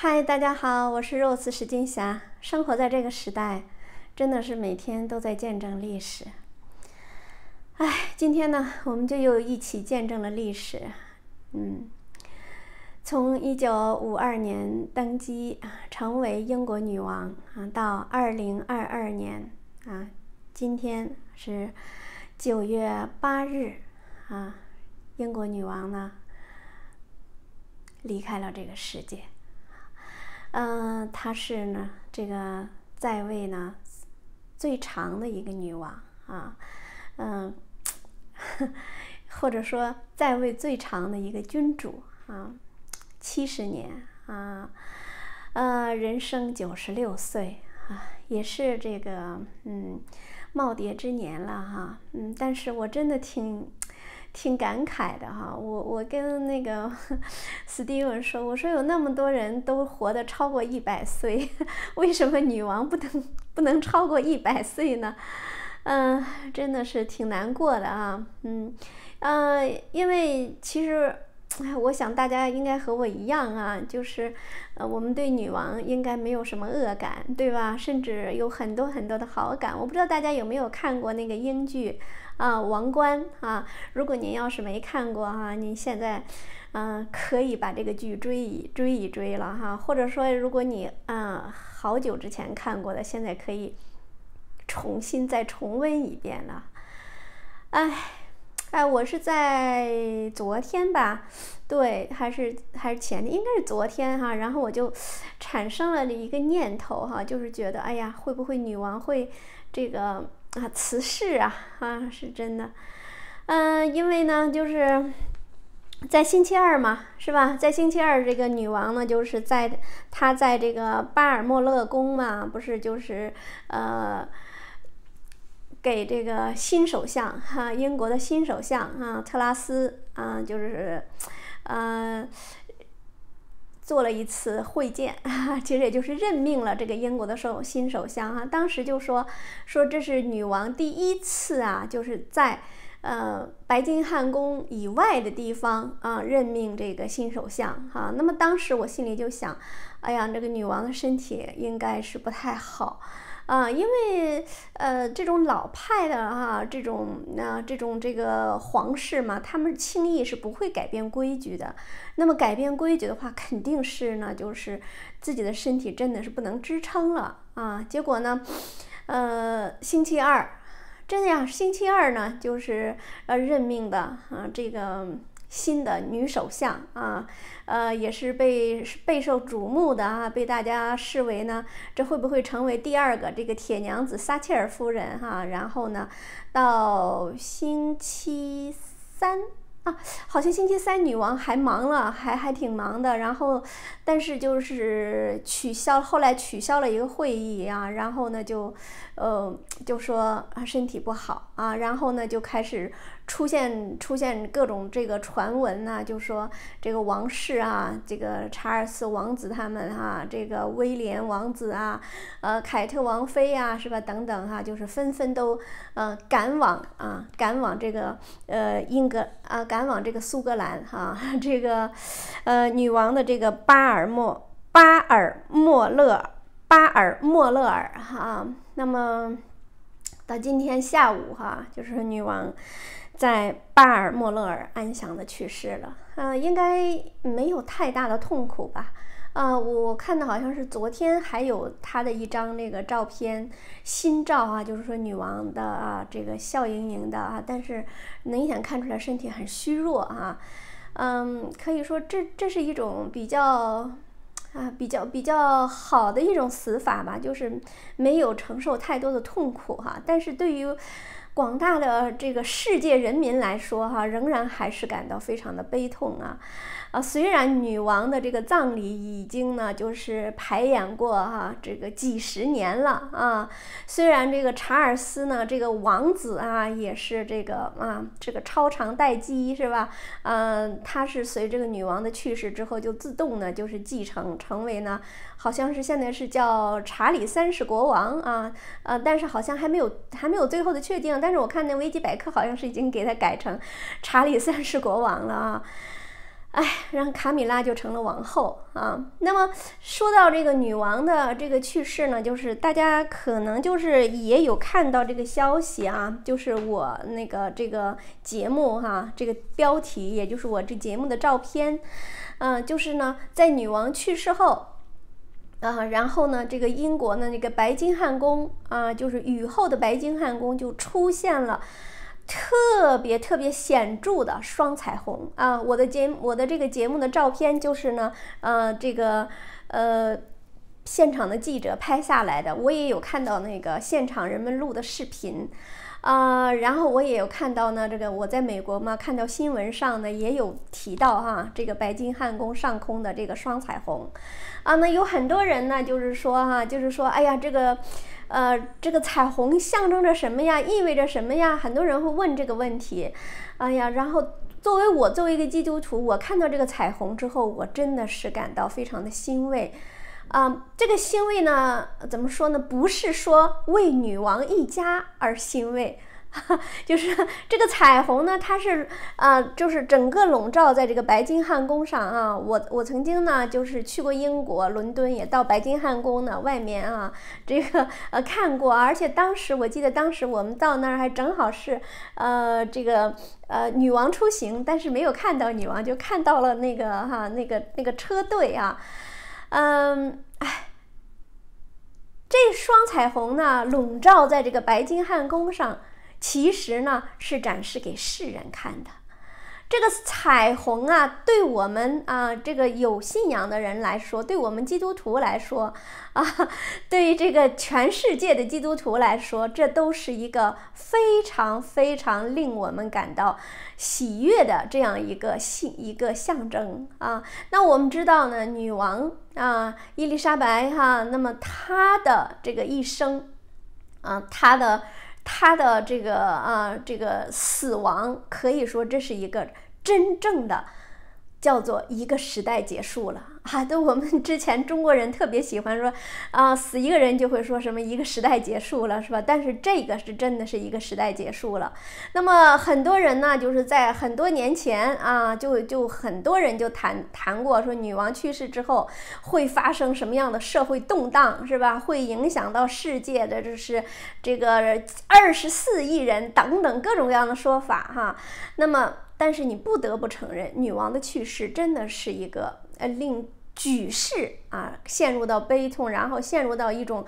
嗨，大家好，我是 Rose 石金霞。生活在这个时代，真的是每天都在见证历史。哎，今天呢，我们就又一起见证了历史。嗯，从一九五二年登基啊，成为英国女王啊，到二零二二年啊，今天是九月八日啊，英国女王呢离开了这个世界。嗯，她是呢，这个在位呢最长的一个女王啊，嗯，或者说在位最长的一个君主啊，七十年啊，呃，人生九十六岁啊，也是这个嗯耄耋之年了哈，嗯，但是我真的挺。挺感慨的哈，我我跟那个 史蒂文说，我说有那么多人都活得超过一百岁，为什么女王不能不能超过一百岁呢？嗯，真的是挺难过的啊，嗯，呃，因为其实。哎，我想大家应该和我一样啊，就是，呃，我们对女王应该没有什么恶感，对吧？甚至有很多很多的好感。我不知道大家有没有看过那个英剧啊，《王冠》啊。如果您要是没看过哈，您现在，嗯，可以把这个剧追一追一追了哈。或者说，如果你啊，好久之前看过的，现在可以重新再重温一遍了。哎。哎，我是在昨天吧，对，还是还是前天，应该是昨天哈。然后我就产生了一个念头哈，就是觉得哎呀，会不会女王会这个啊辞世啊？啊，是真的。嗯，因为呢，就是在星期二嘛，是吧？在星期二这个女王呢，就是在她在这个巴尔莫勒宫嘛，不是就是呃。给这个新首相哈，英国的新首相哈特拉斯啊，就是，呃，做了一次会见，其实也就是任命了这个英国的首新首相哈。当时就说说这是女王第一次啊，就是在呃白金汉宫以外的地方啊任命这个新首相哈。那么当时我心里就想，哎呀，这个女王的身体应该是不太好。啊，因为呃，这种老派的哈，这种那这种这个皇室嘛，他们轻易是不会改变规矩的。那么改变规矩的话，肯定是呢，就是自己的身体真的是不能支撑了啊。结果呢，呃，星期二，真的呀，星期二呢，就是呃任命的啊，这个。新的女首相啊，呃，也是被备受瞩目的啊，被大家视为呢，这会不会成为第二个这个铁娘子撒切尔夫人哈？然后呢，到星期三啊，好像星期三女王还忙了，还还挺忙的。然后，但是就是取消，后来取消了一个会议啊，然后呢就。呃，就说啊，身体不好啊，然后呢，就开始出现出现各种这个传闻呐，就说这个王室啊，这个查尔斯王子他们哈，这个威廉王子啊，呃，凯特王妃啊，是吧？等等哈，就是纷纷都呃赶往啊，赶往这个呃英格啊，赶往这个苏格兰哈，这个呃女王的这个巴尔莫巴尔莫勒巴尔莫勒尔哈。那么到今天下午哈，就是女王在巴尔莫勒尔安详的去世了，呃，应该没有太大的痛苦吧？啊，我看的好像是昨天还有她的一张那个照片，新照啊，就是说女王的啊，这个笑盈盈的啊，但是明显看出来身体很虚弱啊，嗯，可以说这这是一种比较。啊，比较比较好的一种死法吧，就是没有承受太多的痛苦哈。但是对于。广大的这个世界人民来说，哈，仍然还是感到非常的悲痛啊，啊，虽然女王的这个葬礼已经呢，就是排演过哈，这个几十年了啊，虽然这个查尔斯呢，这个王子啊，也是这个啊，这个超长待机是吧？嗯，他是随这个女王的去世之后，就自动呢，就是继承成为呢，好像是现在是叫查理三世国王啊，呃，但是好像还没有还没有最后的确定，但。但是我看那维基百科好像是已经给它改成查理三世国王了啊，哎，让卡米拉就成了王后啊。那么说到这个女王的这个去世呢，就是大家可能就是也有看到这个消息啊，就是我那个这个节目哈，这个标题也就是我这节目的照片，嗯，就是呢在女王去世后。啊，然后呢，这个英国呢，那个白金汉宫啊，就是雨后的白金汉宫就出现了特别特别显著的双彩虹啊！我的节我的这个节目的照片就是呢，呃，这个呃现场的记者拍下来的，我也有看到那个现场人们录的视频。呃，然后我也有看到呢，这个我在美国嘛，看到新闻上呢也有提到哈，这个白金汉宫上空的这个双彩虹，啊，那有很多人呢就是说哈，就是说哎呀这个，呃这个彩虹象征着什么呀？意味着什么呀？很多人会问这个问题，哎呀，然后作为我作为一个基督徒，我看到这个彩虹之后，我真的是感到非常的欣慰。啊，这个欣慰呢，怎么说呢？不是说为女王一家而欣慰，就是这个彩虹呢，它是啊，就是整个笼罩在这个白金汉宫上啊。我我曾经呢，就是去过英国伦敦，也到白金汉宫呢外面啊，这个呃看过，而且当时我记得当时我们到那儿还正好是呃这个呃女王出行，但是没有看到女王，就看到了那个哈那个那个车队啊。嗯，哎，这双彩虹呢，笼罩在这个白金汉宫上，其实呢，是展示给世人看的。这个彩虹啊，对我们啊，这个有信仰的人来说，对我们基督徒来说，啊，对于这个全世界的基督徒来说，这都是一个非常非常令我们感到喜悦的这样一个信一个象征啊。那我们知道呢，女王啊，伊丽莎白哈，那么她的这个一生，啊，她的。他的这个啊，这个死亡可以说这是一个真正的。叫做一个时代结束了 啊！都我们之前中国人特别喜欢说，啊，死一个人就会说什么一个时代结束了是吧？但是这个是真的是一个时代结束了。那么很多人呢，就是在很多年前啊，就就很多人就谈谈过，说女王去世之后会发生什么样的社会动荡是吧？会影响到世界的这是这个二十四亿人等等各种各样的说法哈。那么。但是你不得不承认，女王的去世真的是一个呃令举世啊陷入到悲痛，然后陷入到一种，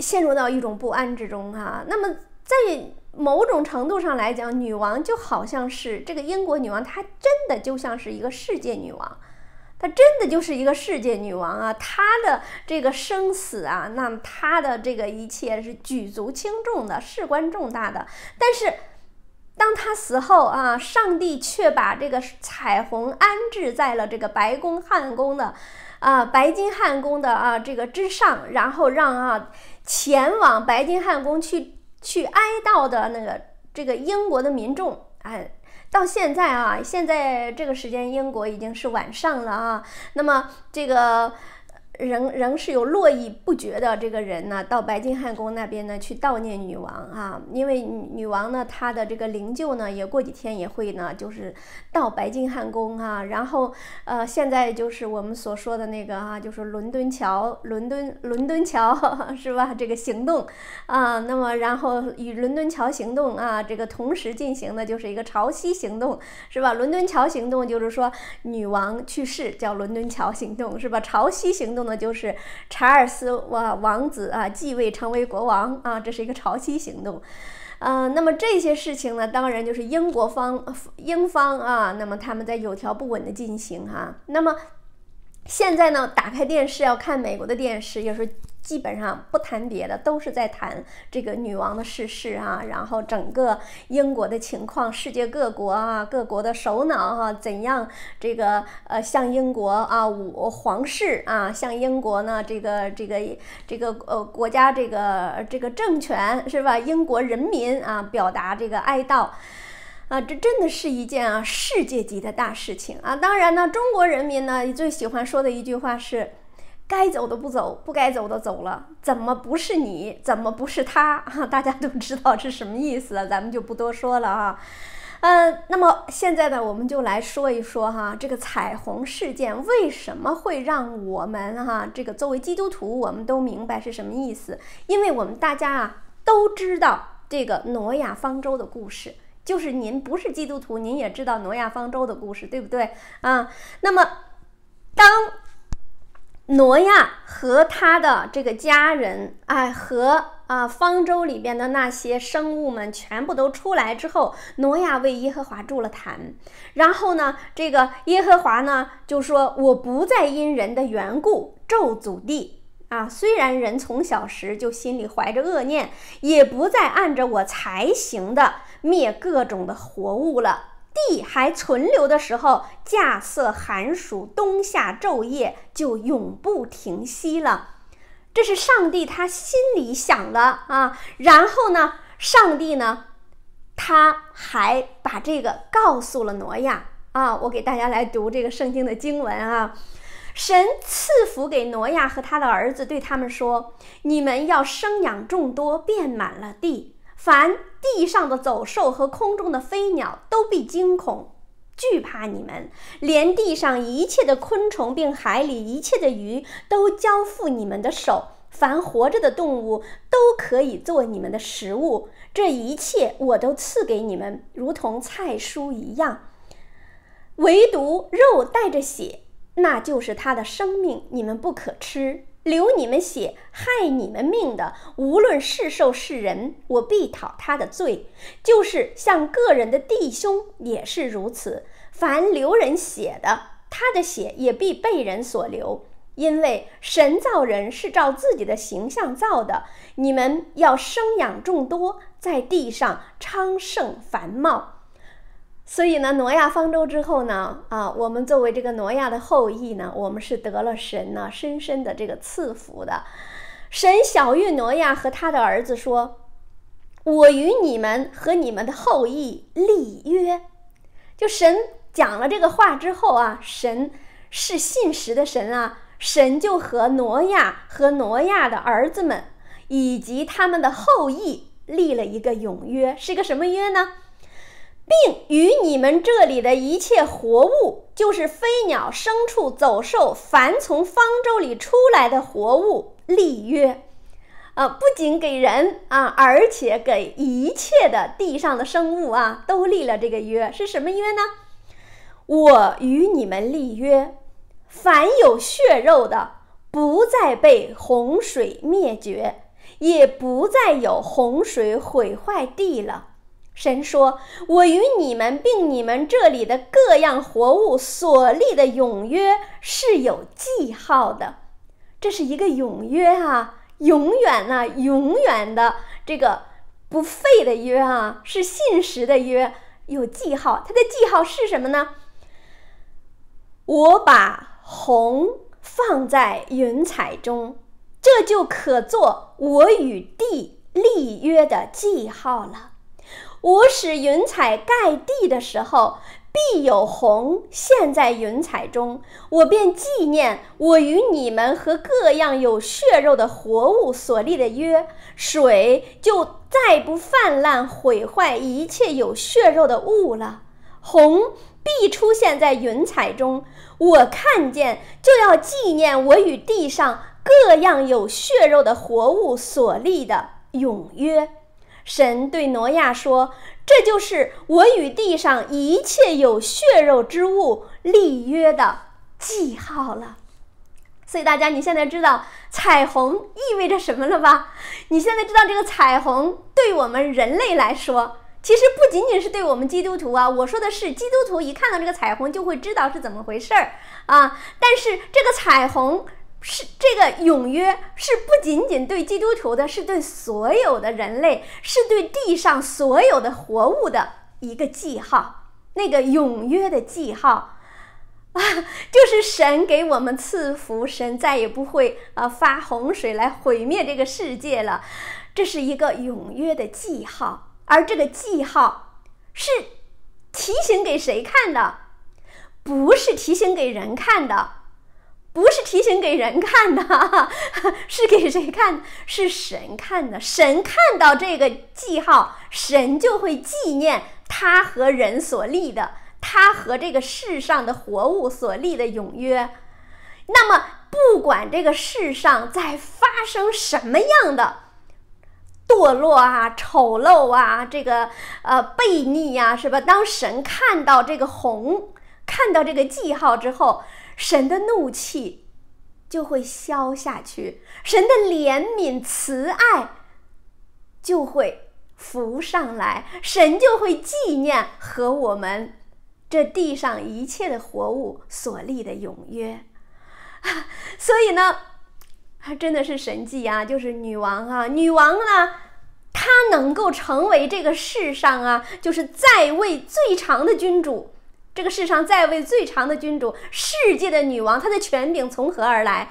陷入到一种不安之中啊。那么在某种程度上来讲，女王就好像是这个英国女王，她真的就像是一个世界女王，她真的就是一个世界女王啊。她的这个生死啊，那她的这个一切是举足轻重的，事关重大的。但是。当他死后啊，上帝却把这个彩虹安置在了这个白宫汉宫的，啊，白金汉宫的啊这个之上，然后让啊前往白金汉宫去去哀悼的那个这个英国的民众，哎，到现在啊，现在这个时间英国已经是晚上了啊，那么这个。仍仍是有络绎不绝的这个人呢，到白金汉宫那边呢去悼念女王啊，因为女女王呢她的这个灵柩呢也过几天也会呢就是到白金汉宫啊，然后呃现在就是我们所说的那个哈，就是伦敦桥伦敦伦敦桥 是吧？这个行动啊，那么然后与伦敦桥行动啊这个同时进行的就是一个潮汐行动是吧？伦敦桥行动就是说女王去世叫伦敦桥行动是吧？潮汐行动。那就是查尔斯哇王子啊继位成为国王啊，这是一个潮汐行动，嗯，那么这些事情呢，当然就是英国方英方啊，那么他们在有条不紊的进行哈。那么现在呢，打开电视要看美国的电视，有时候。基本上不谈别的，都是在谈这个女王的逝世啊，然后整个英国的情况，世界各国啊，各国的首脑哈，怎样这个呃，向英国啊五皇室啊，向英国呢这个这个这个呃国家这个这个政权是吧？英国人民啊，表达这个哀悼啊，这真的是一件啊世界级的大事情啊！当然呢，中国人民呢最喜欢说的一句话是。该走的不走，不该走的走了，怎么不是你？怎么不是他？哈，大家都知道是什么意思了，咱们就不多说了啊。呃，那么现在呢，我们就来说一说哈，这个彩虹事件为什么会让我们哈，这个作为基督徒，我们都明白是什么意思？因为我们大家啊都知道这个挪亚方舟的故事，就是您不是基督徒，您也知道挪亚方舟的故事，对不对啊？那么当挪亚和他的这个家人，哎，和啊方舟里边的那些生物们全部都出来之后，挪亚为耶和华筑了坛。然后呢，这个耶和华呢就说：“我不再因人的缘故咒诅地啊，虽然人从小时就心里怀着恶念，也不再按着我才行的灭各种的活物了。”地还存留的时候，夏色寒暑，冬夏昼夜，就永不停息了。这是上帝他心里想的啊。然后呢，上帝呢，他还把这个告诉了挪亚啊。我给大家来读这个圣经的经文啊。神赐福给挪亚和他的儿子，对他们说：“你们要生养众多，遍满了地。”凡地上的走兽和空中的飞鸟，都必惊恐惧怕你们；连地上一切的昆虫，并海里一切的鱼，都交付你们的手。凡活着的动物都可以做你们的食物。这一切我都赐给你们，如同菜蔬一样。唯独肉带着血，那就是他的生命，你们不可吃。流你们血、害你们命的，无论是兽是人，我必讨他的罪；就是像个人的弟兄也是如此。凡流人血的，他的血也必被人所流，因为神造人是照自己的形象造的。你们要生养众多，在地上昌盛繁茂。所以呢，挪亚方舟之后呢，啊，我们作为这个挪亚的后裔呢，我们是得了神呢深深的这个赐福的。神晓谕挪亚和他的儿子说：“我与你们和你们的后裔立约。”就神讲了这个话之后啊，神是信实的神啊，神就和挪亚和挪亚的儿子们以及他们的后裔立了一个永约，是一个什么约呢？并与你们这里的一切活物，就是飞鸟、牲畜、走兽，凡从方舟里出来的活物立约，啊，不仅给人啊，而且给一切的地上的生物啊，都立了这个约。是什么约呢？我与你们立约，凡有血肉的，不再被洪水灭绝，也不再有洪水毁坏地了。神说：“我与你们，并你们这里的各样活物所立的永约是有记号的。这是一个永约啊，永远呐，永远的这个不废的约啊，是信实的约，有记号。它的记号是什么呢？我把红放在云彩中，这就可做我与地立约的记号了。”我使云彩盖地的时候，必有虹现，在云彩中，我便纪念我与你们和各样有血肉的活物所立的约，水就再不泛滥毁坏一切有血肉的物了。虹必出现在云彩中，我看见就要纪念我与地上各样有血肉的活物所立的永约。神对挪亚说：“这就是我与地上一切有血肉之物立约的记号了。”所以大家，你现在知道彩虹意味着什么了吧？你现在知道这个彩虹对我们人类来说，其实不仅仅是对我们基督徒啊。我说的是基督徒，一看到这个彩虹就会知道是怎么回事儿啊。但是这个彩虹。是这个永约是不仅仅对基督徒的，是对所有的人类，是对地上所有的活物的一个记号。那个永约的记号啊，就是神给我们赐福，神再也不会呃发洪水来毁灭这个世界了。这是一个永约的记号，而这个记号是提醒给谁看的？不是提醒给人看的。不是提醒给人看的，是给谁看？是神看的。神看到这个记号，神就会纪念他和人所立的，他和这个世上的活物所立的永约。那么，不管这个世上在发生什么样的堕落啊、丑陋啊、这个呃悖逆呀，是吧？当神看到这个红，看到这个记号之后。神的怒气就会消下去，神的怜悯慈爱就会浮上来，神就会纪念和我们这地上一切的活物所立的永约。所以呢，真的是神迹啊！就是女王啊，女王呢，她能够成为这个世上啊，就是在位最长的君主。这个世上在位最长的君主，世界的女王，她的权柄从何而来？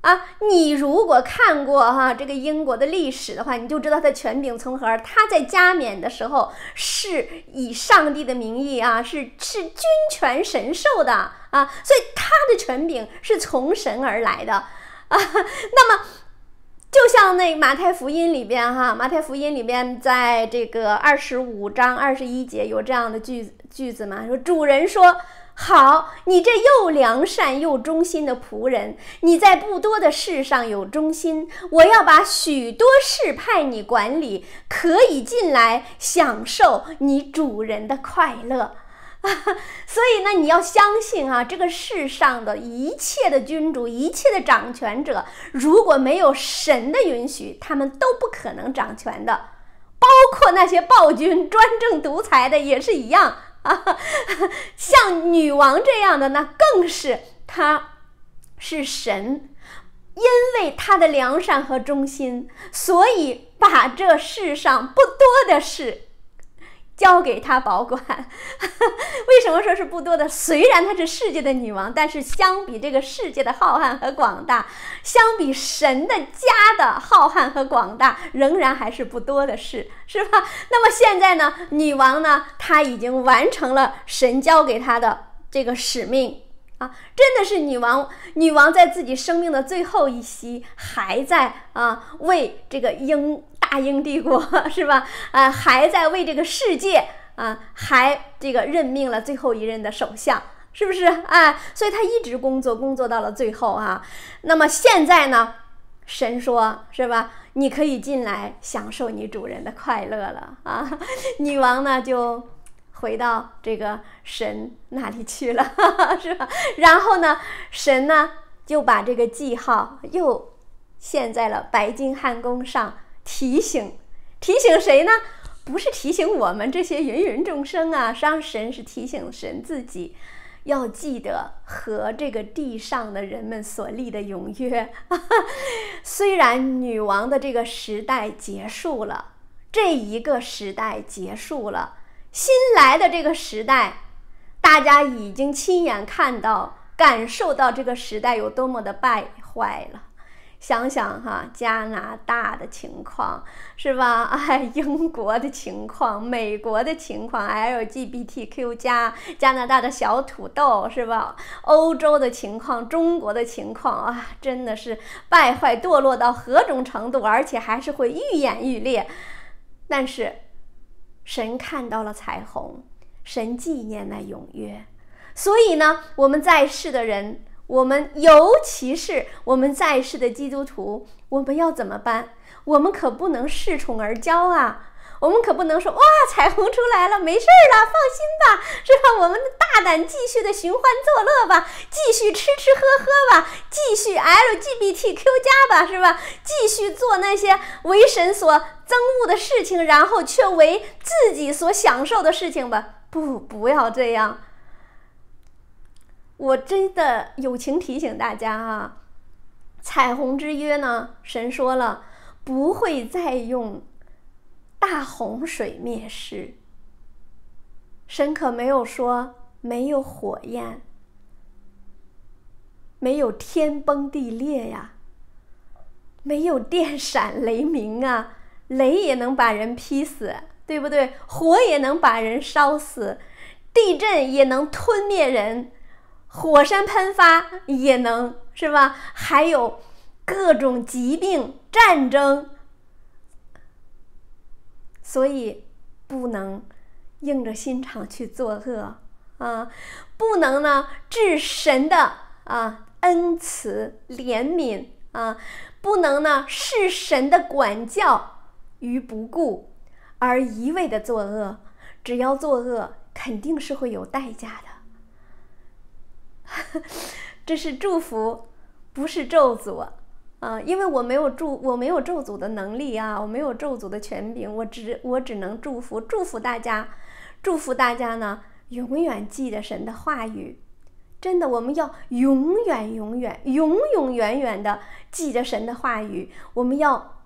啊，你如果看过哈这个英国的历史的话，你就知道她的权柄从何。她在加冕的时候是以上帝的名义啊，是是君权神授的啊，所以她的权柄是从神而来的啊。那么，就像那马太福音里边哈，马太福音里边在这个二十五章二十一节有这样的句子。句子嘛，说主人说好，你这又良善又忠心的仆人，你在不多的事上有忠心，我要把许多事派你管理，可以进来享受你主人的快乐。所以呢，你要相信啊，这个世上的一切的君主，一切的掌权者，如果没有神的允许，他们都不可能掌权的，包括那些暴君、专政、独裁的也是一样。啊，像女王这样的那更是她，是神，因为她的良善和忠心，所以把这世上不多的事。交给他保管，为什么说是不多的？虽然她是世界的女王，但是相比这个世界的浩瀚和广大，相比神的家的浩瀚和广大，仍然还是不多的事，是吧？那么现在呢，女王呢，她已经完成了神交给她的这个使命啊，真的是女王，女王在自己生命的最后一息，还在啊为这个英。大英帝国是吧？啊，还在为这个世界啊，还这个任命了最后一任的首相，是不是啊？所以他一直工作，工作到了最后啊。那么现在呢？神说，是吧？你可以进来享受你主人的快乐了啊！女王呢，就回到这个神那里去了，是吧？然后呢，神呢，就把这个记号又献在了白金汉宫上。提醒，提醒谁呢？不是提醒我们这些芸芸众生啊，上神是提醒神自己，要记得和这个地上的人们所立的永约。虽然女王的这个时代结束了，这一个时代结束了，新来的这个时代，大家已经亲眼看到、感受到这个时代有多么的败坏了。想想哈，加拿大的情况是吧？哎，英国的情况，美国的情况，LGBTQ 加加拿大的小土豆是吧？欧洲的情况，中国的情况啊，真的是败坏堕落到何种程度，而且还是会愈演愈烈。但是，神看到了彩虹，神纪念那踊跃，所以呢，我们在世的人。我们，尤其是我们在世的基督徒，我们要怎么办？我们可不能恃宠而骄啊！我们可不能说哇，彩虹出来了，没事儿了，放心吧，是吧？我们大胆继续的寻欢作乐吧，继续吃吃喝喝吧，继续 LGBTQ 加吧，是吧？继续做那些为神所憎恶的事情，然后却为自己所享受的事情吧？不，不要这样。我真的友情提醒大家啊，彩虹之约呢？神说了，不会再用大洪水灭世。神可没有说没有火焰，没有天崩地裂呀，没有电闪雷鸣啊，雷也能把人劈死，对不对？火也能把人烧死，地震也能吞灭人。火山喷发也能是吧？还有各种疾病、战争，所以不能硬着心肠去作恶啊！不能呢置神的啊恩慈怜悯啊，不能呢视神的管教于不顾而一味的作恶。只要作恶，肯定是会有代价的。这是祝福，不是咒诅啊！因为我没有祝，我没有咒诅的能力啊，我没有咒诅的权柄，我只我只能祝福，祝福大家，祝福大家呢，永远记得神的话语。真的，我们要永远、永远、永永远远的记得神的话语。我们要。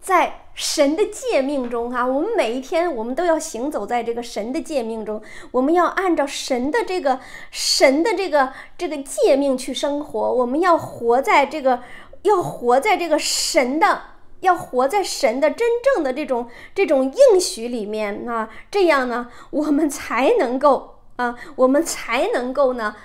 在神的诫命中，哈，我们每一天，我们都要行走在这个神的诫命中。我们要按照神的这个神的这个这个诫命去生活。我们要活在这个，要活在这个神的，要活在神的真正的这种这种应许里面啊。这样呢，我们才能够啊，我们才能够呢，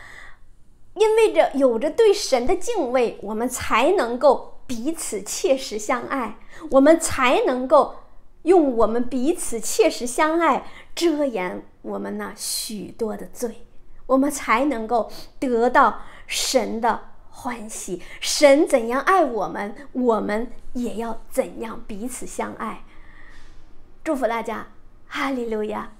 因为着有着对神的敬畏，我们才能够。彼此切实相爱，我们才能够用我们彼此切实相爱遮掩我们那许多的罪，我们才能够得到神的欢喜。神怎样爱我们，我们也要怎样彼此相爱。祝福大家，哈利路亚。